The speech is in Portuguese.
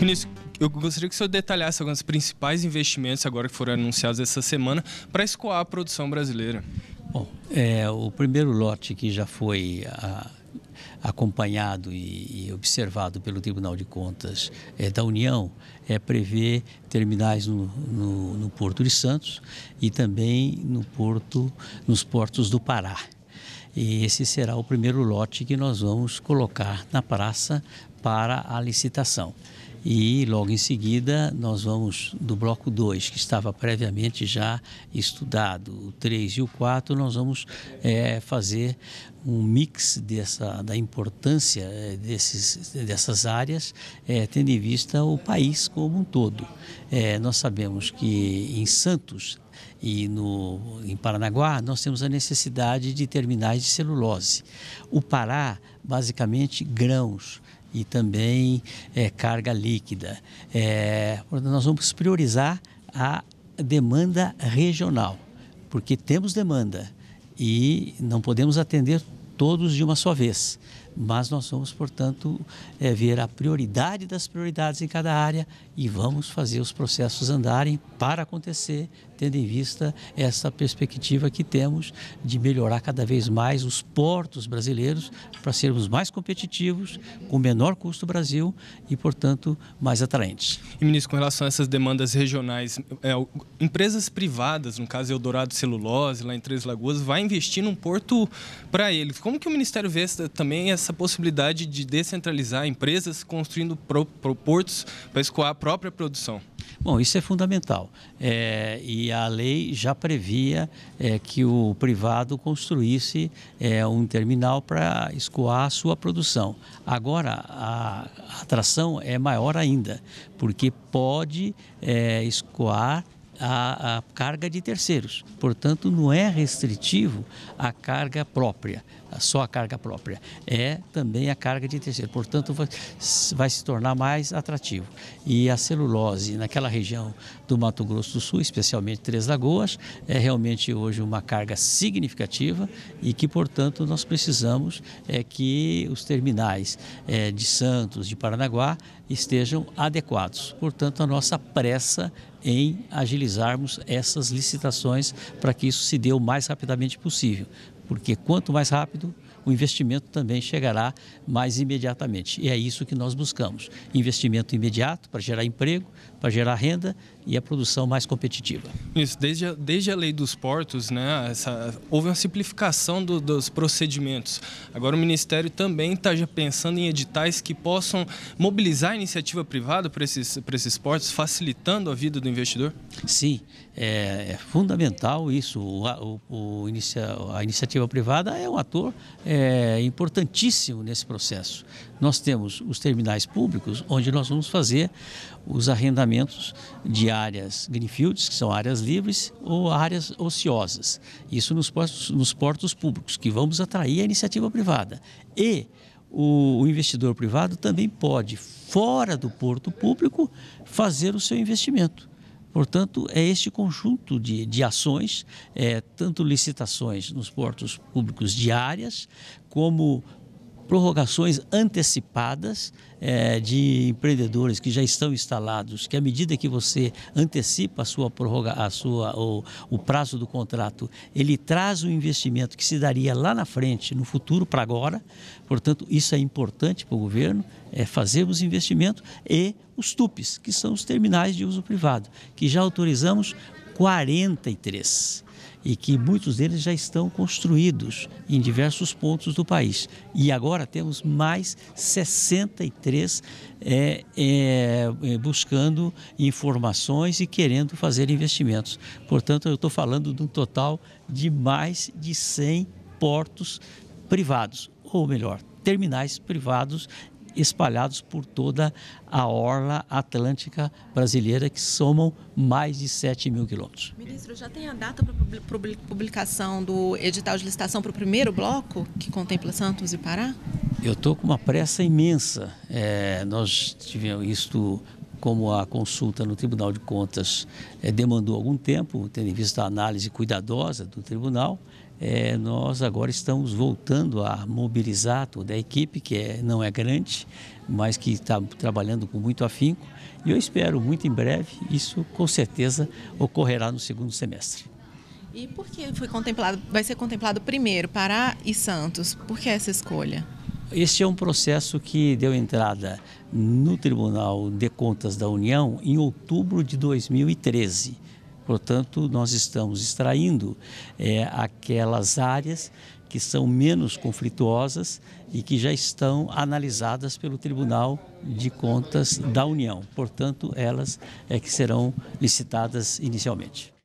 Vinícius, eu gostaria que o senhor detalhasse alguns principais investimentos agora que foram anunciados essa semana para escoar a produção brasileira. Bom, é, o primeiro lote que já foi a, acompanhado e, e, observado pelo Tribunal de Contas é, da União é prever terminais no, no, no Porto de Santos e também no porto, nos portos do Pará. E esse será o primeiro lote que nós vamos colocar na praça para a licitação. E logo em seguida nós vamos do bloco 2, que estava previamente já estudado, o 3 e o 4, nós vamos é, fazer um mix dessa, da importância é, desses, dessas áreas, é, tendo em vista o país como um todo. É, nós sabemos que em Santos e no, em Paranaguá, nós temos a necessidade de terminais de celulose. O Pará, basicamente, grãos e também é, carga líquida. É, nós vamos priorizar a demanda regional, porque temos demanda e não podemos atender todos de uma só vez. Mas nós vamos, portanto, é, ver a prioridade das prioridades em cada área e vamos fazer os processos andarem para acontecer, tendo em vista essa perspectiva que temos de melhorar cada vez mais os portos brasileiros para sermos mais competitivos, com menor custo Brasil e, portanto, mais atraentes. E, ministro, com relação a essas demandas regionais, é, empresas privadas, no caso Eldorado Celulose, lá em Três Lagoas, vai investir num porto para eles. Como que o Ministério vê também essa essa possibilidade de descentralizar empresas construindo pro, pro portos para escoar a própria produção? Bom, isso é fundamental. É, e a lei já previa é, que o privado construísse é, um terminal para escoar a sua produção. Agora, a atração é maior ainda, porque pode é, escoar a, a carga de terceiros. Portanto, não é restritivo a carga própria, só a carga própria, é também a carga de terceiro. Portanto, vai, vai, se tornar mais atrativo. E a celulose naquela região do Mato Grosso do Sul, especialmente Três Lagoas, é realmente hoje uma carga significativa e que, portanto, nós precisamos é que os terminais é, de Santos, de Paranaguá, estejam adequados. Portanto, a nossa pressa em agilizarmos essas licitações para que isso se dê o mais rapidamente possível porque quanto mais rápido, o investimento também chegará mais imediatamente. E é isso que nós buscamos: investimento imediato para gerar emprego, para gerar renda e a produção mais competitiva. Isso, desde a, desde a lei dos portos, né, essa, houve uma simplificação do, dos procedimentos. Agora o Ministério também está já pensando em editais que possam mobilizar a iniciativa privada para esses, para esses portos, facilitando a vida do investidor? Sim, é, é fundamental isso. O, o, o inicia, a iniciativa iniciativa privada é um ator é, importantíssimo nesse processo. Nós temos os terminais públicos, onde nós vamos fazer os arrendamentos de áreas greenfields, que são áreas livres, ou áreas ociosas. Isso nos portos, nos portos públicos, que vamos atrair a iniciativa privada. E o, investidor privado também pode, fora do porto público, fazer o seu investimento. Portanto, é este conjunto de, de ações, é, tanto licitações nos portos públicos diárias, como prorrogações antecipadas é, de empreendedores que já estão instalados, que à medida que você antecipa a sua prorroga, a sua, o, o prazo do contrato, ele traz o um investimento que se daria lá na frente, no futuro para agora. Portanto, isso é importante para o governo, é fazermos investimento e os TUPs, que são os terminais de uso privado, que já autorizamos 43 e que muitos deles já estão construídos em diversos pontos do país. E agora temos mais 63 é, é, é, buscando informações e querendo fazer investimentos. Portanto, eu estou falando de um total de mais de 100 portos privados, ou melhor, terminais privados espalhados por toda a orla atlântica brasileira, que somam mais de 7 mil quilômetros. Ministro, já tem a data para publicação do edital de licitação para o primeiro bloco, que contempla Santos e Pará? Eu estou com uma pressa imensa. É, nós tivemos isto como a consulta no Tribunal de Contas é, demandou algum tempo, tendo em vista a análise cuidadosa do tribunal, é, nós agora estamos voltando a mobilizar toda a equipe, que é, não é grande, mas que está trabalhando com muito afinco. E eu espero muito em breve, isso com certeza ocorrerá no segundo semestre. E por que foi contemplado, vai ser contemplado primeiro Pará e Santos? Por que essa escolha? Este é um processo que deu entrada no Tribunal de Contas da União em outubro de 2013. Portanto, nós estamos extraindo é, aquelas áreas que são menos conflituosas e que já estão analisadas pelo Tribunal de Contas da União. Portanto, elas é que serão licitadas inicialmente.